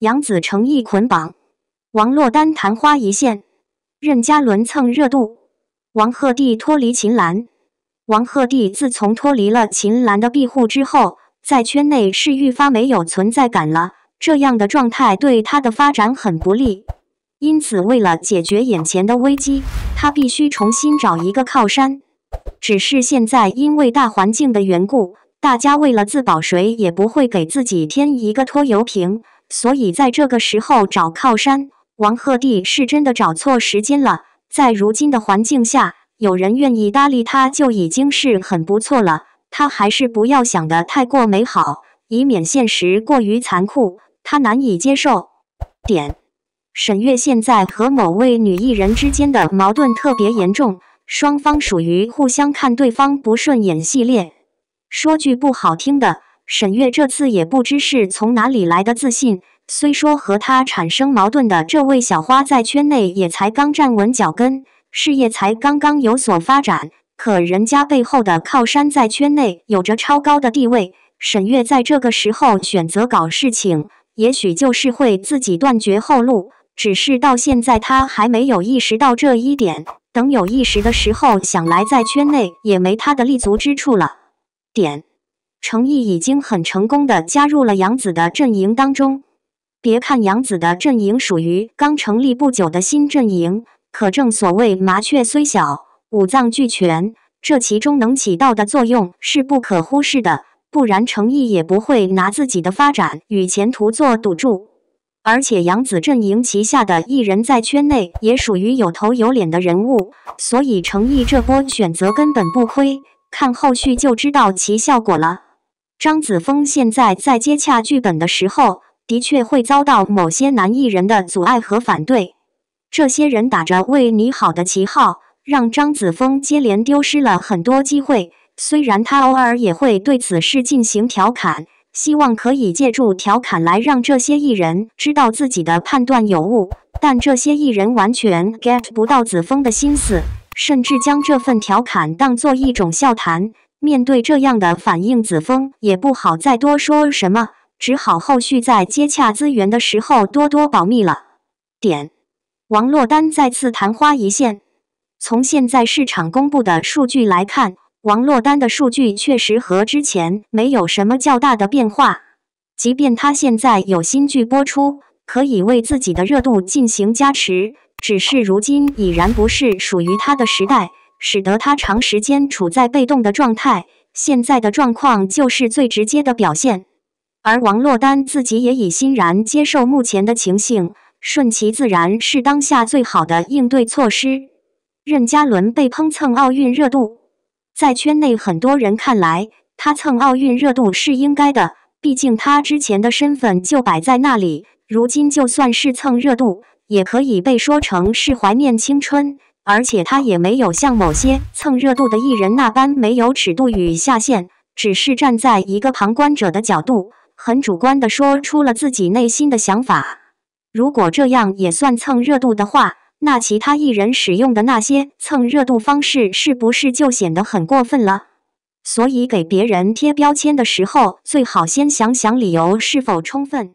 杨子诚意捆绑，王珞丹昙花一现，任嘉伦蹭热度，王鹤棣脱离秦岚。王鹤棣自从脱离了秦岚的庇护之后，在圈内是愈发没有存在感了。这样的状态对他的发展很不利，因此为了解决眼前的危机，他必须重新找一个靠山。只是现在因为大环境的缘故，大家为了自保，谁也不会给自己添一个拖油瓶。所以，在这个时候找靠山，王鹤棣是真的找错时间了。在如今的环境下，有人愿意搭理他就已经是很不错了。他还是不要想的太过美好，以免现实过于残酷，他难以接受。点沈月现在和某位女艺人之间的矛盾特别严重，双方属于互相看对方不顺眼系列。说句不好听的。沈月这次也不知是从哪里来的自信，虽说和他产生矛盾的这位小花在圈内也才刚站稳脚跟，事业才刚刚有所发展，可人家背后的靠山在圈内有着超高的地位。沈月在这个时候选择搞事情，也许就是会自己断绝后路，只是到现在他还没有意识到这一点。等有意识的时候，想来在圈内也没他的立足之处了。点。程毅已经很成功的加入了杨子的阵营当中。别看杨子的阵营属于刚成立不久的新阵营，可正所谓麻雀虽小，五脏俱全，这其中能起到的作用是不可忽视的。不然程毅也不会拿自己的发展与前途做赌注。而且杨子阵营旗下的一人在圈内也属于有头有脸的人物，所以程毅这波选择根本不亏。看后续就知道其效果了。张子枫现在在接洽剧本的时候，的确会遭到某些男艺人的阻碍和反对。这些人打着为你好的旗号，让张子枫接连丢失了很多机会。虽然他偶尔也会对此事进行调侃，希望可以借助调侃来让这些艺人知道自己的判断有误，但这些艺人完全 get 不到子枫的心思，甚至将这份调侃当做一种笑谈。面对这样的反应，子枫也不好再多说什么，只好后续在接洽资源的时候多多保密了。点王珞丹再次昙花一现。从现在市场公布的数据来看，王珞丹的数据确实和之前没有什么较大的变化。即便她现在有新剧播出，可以为自己的热度进行加持，只是如今已然不是属于她的时代。使得他长时间处在被动的状态，现在的状况就是最直接的表现。而王珞丹自己也已欣然接受目前的情形，顺其自然是当下最好的应对措施。任嘉伦被抨蹭奥运热度，在圈内很多人看来，他蹭奥运热度是应该的，毕竟他之前的身份就摆在那里。如今就算是蹭热度，也可以被说成是怀念青春。而且他也没有像某些蹭热度的艺人那般没有尺度与下限，只是站在一个旁观者的角度，很主观地说出了自己内心的想法。如果这样也算蹭热度的话，那其他艺人使用的那些蹭热度方式是不是就显得很过分了？所以给别人贴标签的时候，最好先想想理由是否充分。